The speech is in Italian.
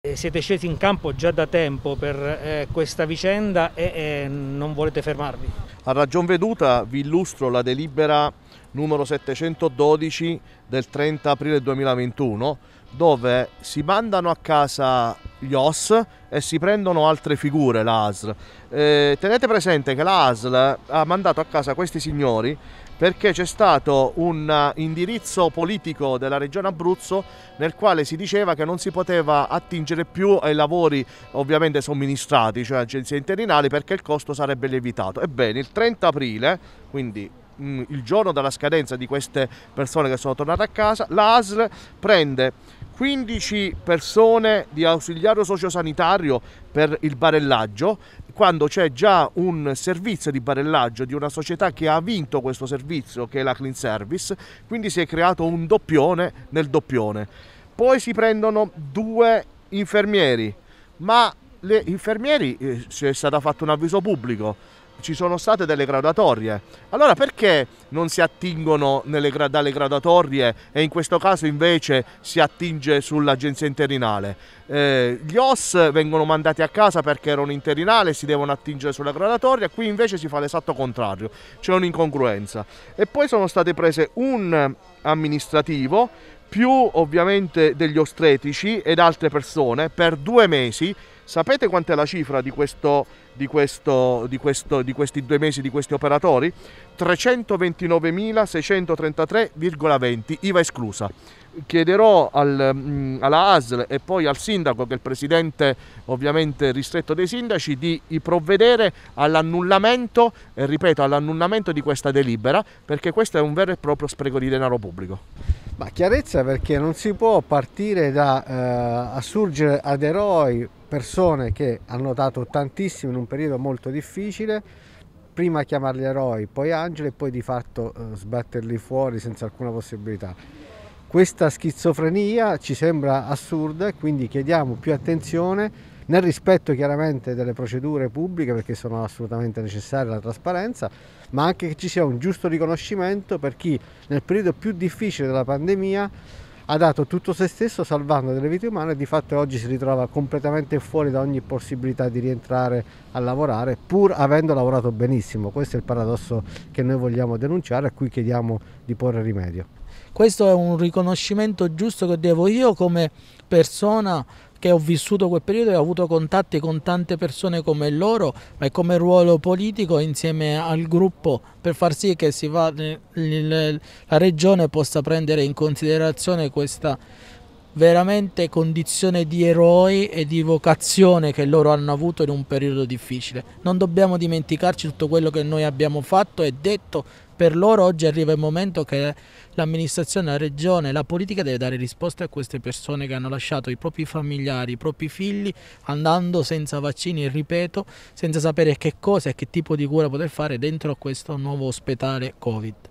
Eh, siete scesi in campo già da tempo per eh, questa vicenda e eh, non volete fermarvi. A ragion veduta vi illustro la delibera numero 712 del 30 aprile 2021 dove si mandano a casa gli OS e si prendono altre figure l'ASL. Eh, tenete presente che l'ASL ha mandato a casa questi signori perché c'è stato un indirizzo politico della regione Abruzzo nel quale si diceva che non si poteva attingere più ai lavori ovviamente somministrati, cioè agenzie interinali, perché il costo sarebbe lievitato. Ebbene, il 30 aprile, quindi mh, mm, il giorno della scadenza di queste persone che sono tornate a casa, l'ASL prende 15 persone di ausiliario sociosanitario per il barellaggio quando c'è già un servizio di barellaggio di una società che ha vinto questo servizio che è la Clean Service quindi si è creato un doppione nel doppione poi si prendono due infermieri ma gli infermieri eh, è stato fatto un avviso pubblico ci sono state delle graduatorie. Allora perché non si attingono gra- dalle graduatorie e in questo caso invece si attinge sull'agenzia interinale? Eh, gli OS vengono mandati a casa perché erano interinale, si devono attingere sulla graduatoria, qui invece si fa l'esatto contrario, c'è un'incongruenza. E poi sono state prese un amministrativo più ovviamente degli ostretici ed altre persone per due mesi. Sapete quant'è la cifra di, questo, di, questo, di, questo, di questi due mesi di questi operatori? 329.633,20 IVA esclusa. Chiederò al, mm, alla ASL e poi al sindaco, che è il presidente ovviamente ristretto dei sindaci, di provvedere all'annullamento, ripeto, all'annullamento di questa delibera, perché questo è un vero e proprio spreco di denaro pubblico. Ma chiarezza perché non si può partire da eh, assurgere ad eroi persone che hanno dato tantissimo in un periodo molto difficile, prima chiamarli eroi, poi angeli e poi di fatto eh, sbatterli fuori senza alcuna possibilità. Questa schizofrenia ci sembra assurda e quindi chiediamo più attenzione nel rispetto chiaramente delle procedure pubbliche perché sono assolutamente necessarie la trasparenza, ma anche che ci sia un giusto riconoscimento per chi nel periodo più difficile della pandemia ha dato tutto se stesso salvando delle vite umane e di fatto oggi si ritrova completamente fuori da ogni possibilità di rientrare a lavorare pur avendo lavorato benissimo. Questo è il paradosso che noi vogliamo denunciare e a cui chiediamo di porre rimedio. Questo è un riconoscimento giusto che devo io come persona che ho vissuto quel periodo e ho avuto contatti con tante persone come loro, ma come ruolo politico insieme al gruppo per far sì che va, eh, la regione possa prendere in considerazione questa veramente condizione di eroi e di vocazione che loro hanno avuto in un periodo difficile. Non dobbiamo dimenticarci tutto quello che noi abbiamo fatto e detto per loro. Oggi arriva il momento che l'amministrazione, la regione, la politica deve dare risposte a queste persone che hanno lasciato i propri familiari, i propri figli andando senza vaccini, ripeto, senza sapere che cosa e che tipo di cura poter fare dentro questo nuovo ospedale Covid.